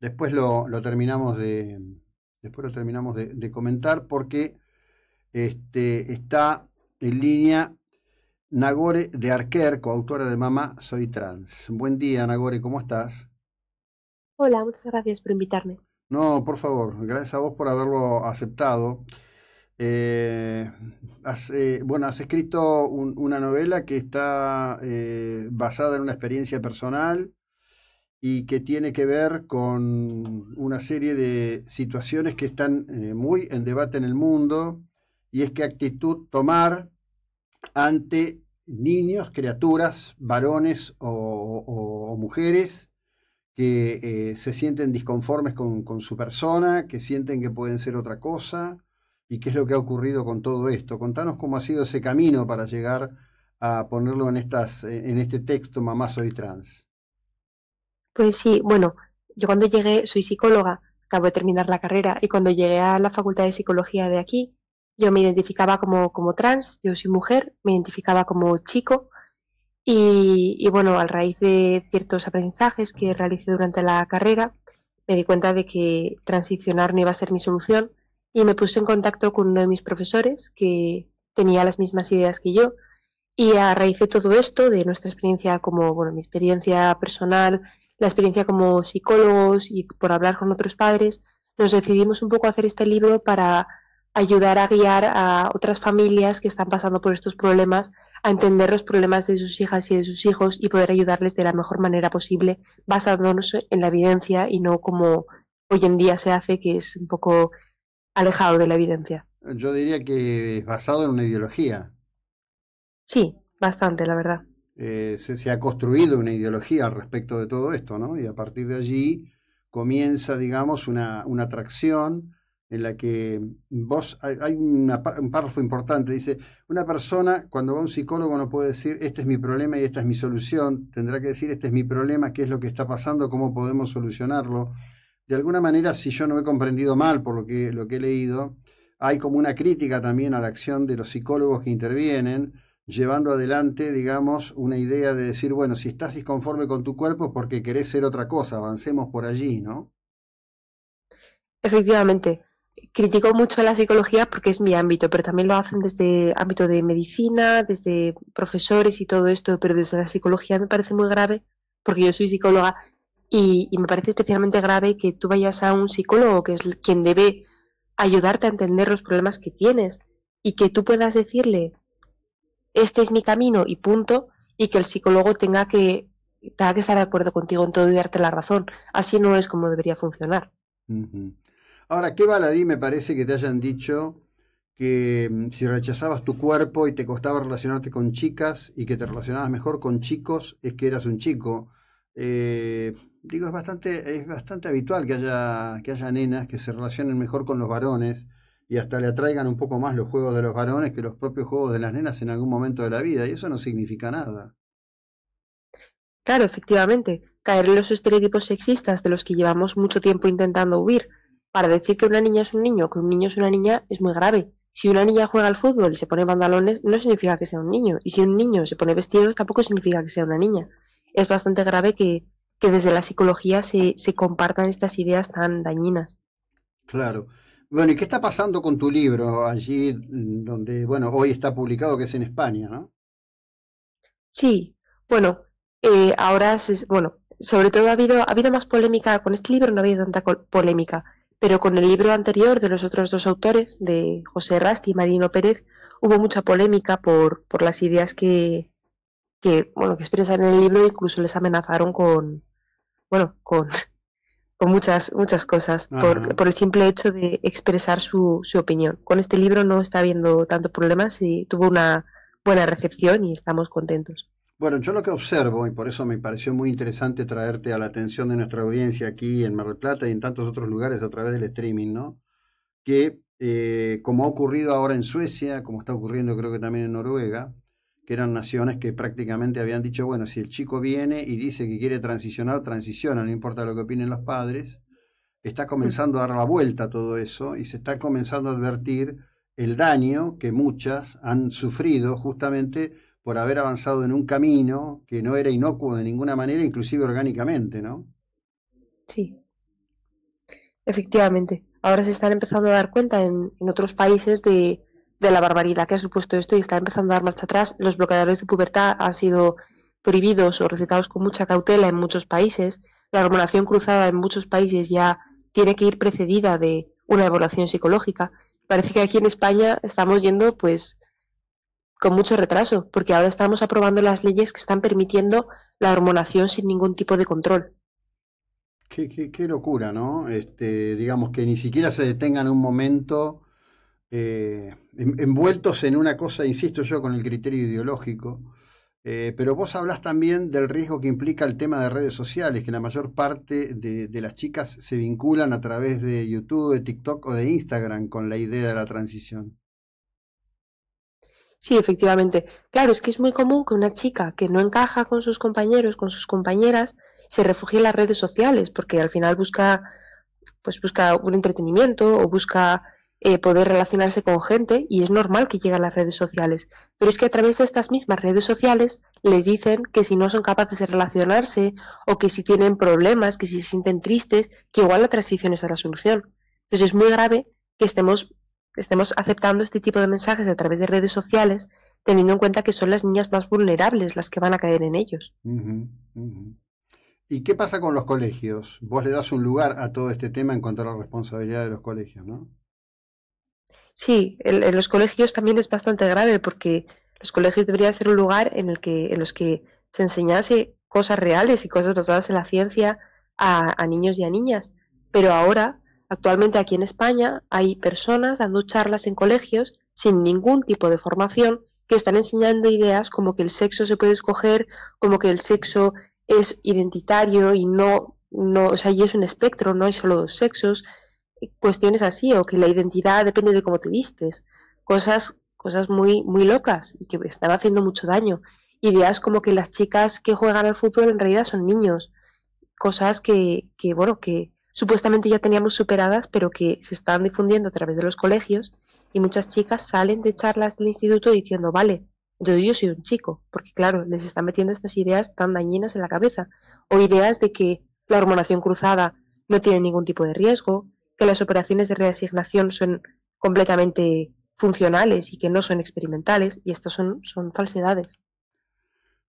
Después lo, terminamos de. Después lo terminamos de, comentar porque este, está en línea Nagore de Arquer, coautora de Mamá Soy Trans. Buen día, Nagore, ¿cómo estás? Hola, muchas gracias por invitarme. No, por favor, gracias a vos por haberlo aceptado. Eh, eh, bueno, has escrito una novela que está eh, basada en una experiencia personal y que tiene que ver con una serie de situaciones que están eh, muy en debate en el mundo, y es qué actitud tomar ante niños, criaturas, varones o, mujeres que eh, se sienten disconformes con, su persona, que sienten que pueden ser otra cosa, y qué es lo que ha ocurrido con todo esto. Contanos cómo ha sido ese camino para llegar a ponerlo en, en este texto, Mamá Soy Trans. Pues sí, bueno, yo cuando llegué soy psicóloga, acabo de terminar la carrera y cuando llegué a la Facultad de Psicología de aquí, yo me identificaba como, como trans, yo soy mujer, me identificaba como chico y, bueno, a raíz de ciertos aprendizajes que realicé durante la carrera, me di cuenta de que transicionar no iba a ser mi solución y me puse en contacto con uno de mis profesores que tenía las mismas ideas que yo y a raíz de todo esto, de nuestra experiencia como, bueno, mi experiencia personal, la experiencia como psicólogos y por hablar con otros padres, nos decidimos un poco hacer este libro para ayudar a guiar a otras familias que están pasando por estos problemas a entender los problemas de sus hijas y de sus hijos y poder ayudarles de la mejor manera posible basándonos en la evidencia y no como hoy en día se hace que es un poco alejado de la evidencia. Yo diría que es basado en una ideología. Sí, bastante, la verdad. Eh, se, ha construido una ideología al respecto de todo esto, ¿no? Y a partir de allí comienza, digamos, una, una atracción en la que vos, hay, un párrafo importante, dice, una persona cuando va a un psicólogo no puede decir, este es mi problema y esta es mi solución, tendrá que decir, este es mi problema, qué es lo que está pasando, cómo podemos solucionarlo. De alguna manera, si yo no he comprendido mal por lo que, lo que he leído, hay como una crítica también a la acción de los psicólogos que intervienen, llevando adelante, digamos, una idea de decir, bueno, si estás disconforme con tu cuerpo es porque querés ser otra cosa, avancemos por allí, ¿no? Efectivamente. Critico mucho la psicología porque es mi ámbito, pero también lo hacen desde ámbito de medicina, desde profesores y todo esto, pero desde la psicología me parece muy grave, porque yo soy psicóloga, y, y me parece especialmente grave que tú vayas a un psicólogo, que es quien debe ayudarte a entender los problemas que tienes, y que tú puedas decirle, este es mi camino y punto, y que el psicólogo tenga que, tenga que estar de acuerdo contigo en todo y darte la razón. Así no es como debería funcionar. Ahora, qué baladí me parece que te hayan dicho que mm, si rechazabas tu cuerpo y te costaba relacionarte con chicas y que te relacionabas mejor con chicos, es que eras un chico. Eh, digo, es bastante, es bastante habitual que haya, que haya nenas que se relacionen mejor con los varones y hasta le atraigan un poco más los juegos de los varones que los propios juegos de las nenas en algún momento de la vida, y eso no significa nada. Claro, efectivamente, caer en los estereotipos sexistas de los que llevamos mucho tiempo intentando huir. Para decir que una niña es un niño, o que un niño es una niña, es muy grave. Si una niña juega al fútbol y se pone pantalones, no significa que sea un niño. Y si un niño se pone vestidos, tampoco significa que sea una niña. Es bastante grave que, que desde la psicología se, se compartan estas ideas tan dañinas. Claro. Bueno, ¿y qué está pasando con tu libro allí mm, donde, bueno, hoy está publicado que es en España, ¿no? Sí, bueno, eh, ahora, bueno, sobre todo ha habido, ha habido más polémica, con este libro no ha habido tanta polémica, pero con el libro anterior de los otros dos autores, de José Rasti y Marino Pérez, hubo mucha polémica por, por las ideas que, que, bueno, que expresan en el libro, incluso les amenazaron con, bueno, con muchas, muchas cosas, por, el simple hecho de expresar su, opinión. Con este libro no está habiendo tantos problemas y tuvo una buena recepción y estamos contentos. Bueno, yo lo que observo, y por eso me pareció muy interesante traerte a la atención de nuestra audiencia aquí en Mar del Plata y en tantos otros lugares a través del streaming, ¿no? Que eh, como ha ocurrido ahora en Suecia, como está ocurriendo creo que también en Noruega, que eran naciones que prácticamente habían dicho, bueno, si el chico viene y dice que quiere transicionar, transiciona, no importa lo que opinen los padres, está comenzando a dar la vuelta a todo eso y se está comenzando a advertir el daño que muchas han sufrido justamente por haber avanzado en un camino que no era inocuo de ninguna manera, inclusive orgánicamente, ¿no? Sí, efectivamente. Ahora se están empezando a dar cuenta en, en otros países de, de la barbaridad que ha supuesto esto y está empezando a dar marcha atrás. Los bloqueadores de pubertad han sido prohibidos o recetados con mucha cautela en muchos países. La hormonación cruzada en muchos países ya tiene que ir precedida de una evaluación psicológica. Parece que aquí en España estamos yendo pues con mucho retraso, porque ahora estamos aprobando las leyes que están permitiendo la hormonación sin ningún tipo de control. Qué, qué, qué locura, ¿no? Este, digamos que ni siquiera se detengan un momento eh, envueltos en una cosa, insisto yo, con el criterio ideológico. Eh, pero vos hablas también del riesgo que implica el tema de redes sociales, que la mayor parte de, de, las chicas se vinculan a través de YouTube, de TikTok o de Instagram con la idea de la transición. Sí, efectivamente. Claro, es que es muy común que una chica que no encaja con sus compañeros, con sus compañeras, se refugie en las redes sociales, porque al final busca, pues busca un entretenimiento o busca eh, poder relacionarse con gente y es normal que lleguen las redes sociales. Pero es que a través de estas mismas redes sociales les dicen que si no son capaces de relacionarse o que si tienen problemas, que si se sienten tristes, que igual la transición es a la solución. Entonces es muy grave que estemos, estemos aceptando este tipo de mensajes a través de redes sociales teniendo en cuenta que son las niñas más vulnerables las que van a caer en ellos. ¿Y qué pasa con los colegios? Vos le das un lugar a todo este tema en cuanto a la responsabilidad de los colegios, ¿no? Sí, en, los colegios también es bastante grave porque los colegios deberían ser un lugar en el que en los que se enseñase cosas reales y cosas basadas en la ciencia a, a niños y a niñas. Pero ahora, actualmente aquí en España, hay personas dando charlas en colegios sin ningún tipo de formación que están enseñando ideas como que el sexo se puede escoger, como que el sexo es identitario y no, no, o sea, y es un espectro, no hay solo dos sexos, cuestiones así, o que la identidad depende de cómo te vistes, cosas, cosas muy, muy locas y que están haciendo mucho daño. Ideas como que las chicas que juegan al fútbol en realidad son niños, cosas que, que bueno, que supuestamente ya teníamos superadas, pero que se están difundiendo a través de los colegios y muchas chicas salen de charlas del instituto diciendo, vale, yo soy un chico, porque claro, les están metiendo estas ideas tan dañinas en la cabeza, o ideas de que la hormonación cruzada no tiene ningún tipo de riesgo, que las operaciones de reasignación son completamente funcionales y que no son experimentales, y estas son, son falsedades.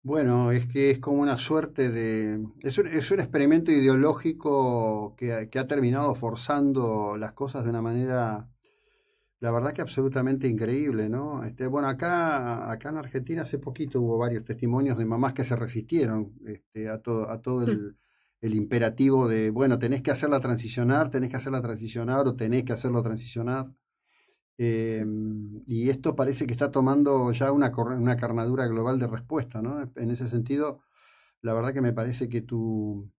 Bueno, es que es como una suerte de... Es un, es un experimento ideológico que, ha terminado forzando las cosas de una manera, la verdad que absolutamente increíble, ¿no? Este, bueno, acá, acá en Argentina hace poquito hubo varios testimonios de mamás que se resistieron este, a, todo, a todo el... Hmm el imperativo de, bueno, tenés que hacerla transicionar, tenés que hacerla transicionar o tenés que hacerlo transicionar. Em, y esto parece que está tomando ya una, una carnadura global de respuesta, ¿no? En ese sentido, la verdad que me parece que tu,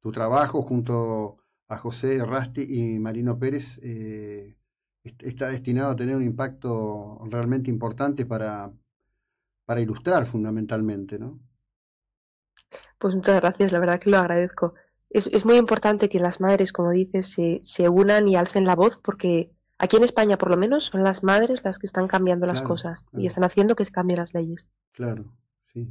tu trabajo junto a José Rasti y Marino Pérez eh, está destinado a tener un impacto realmente importante para, para ilustrar fundamentalmente, ¿no? Pues muchas gracias, la verdad que lo agradezco. Es, muy importante que las madres, como dices, se, se, unan y alcen la voz porque aquí en España, por lo menos, son las madres las que están cambiando las cosas y están haciendo que se cambien las leyes. Claro, sí.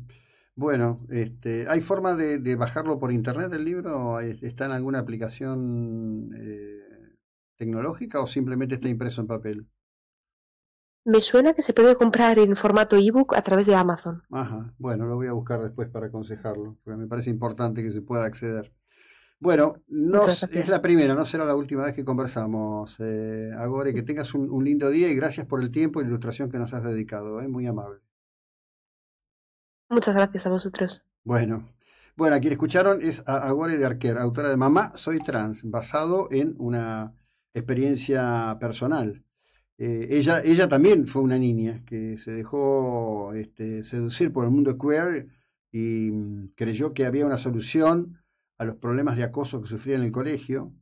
Bueno, este, ¿hay forma de, de, bajarlo por internet el libro? ¿Está en alguna aplicación eh, tecnológica o simplemente está impreso en papel? Me suena que se puede comprar en formato ebook a través de Amazon. Ajá, bueno, lo voy a buscar después para aconsejarlo, porque me parece importante que se pueda acceder. Bueno, no es la primera, no será la última vez que conversamos. Eh, Agore, que tengas un, lindo día y gracias por el tiempo y ilustración que nos has dedicado, es eh, muy amable. Muchas gracias a vosotros. Bueno, bueno, a quien escucharon es a Agore de Arquer, autora de Mamá Soy Trans, basado en una experiencia personal. Eh, ella, también fue una niña que se dejó este, seducir por el mundo queer y mm, creyó que había una solución a los problemas de acoso que sufría en el colegio.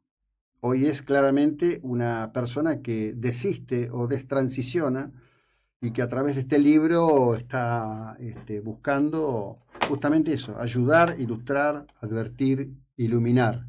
Hoy es claramente una persona que desiste o destransiciona y que a través de este libro está este, buscando justamente eso, ayudar, ilustrar, advertir, iluminar.